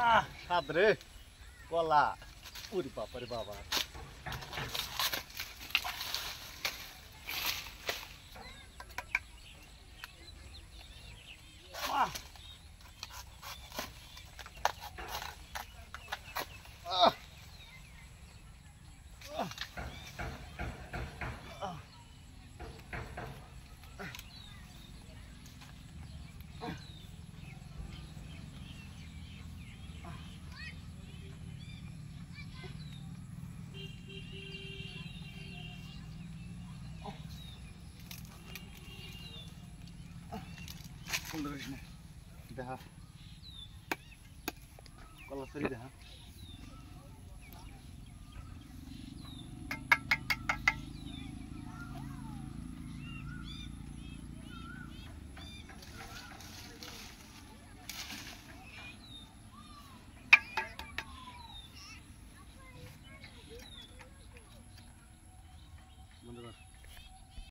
xadrez. Ah, tá Olha lá. Uribaba, uribaba. সুন্দর দেখা কলা দেখা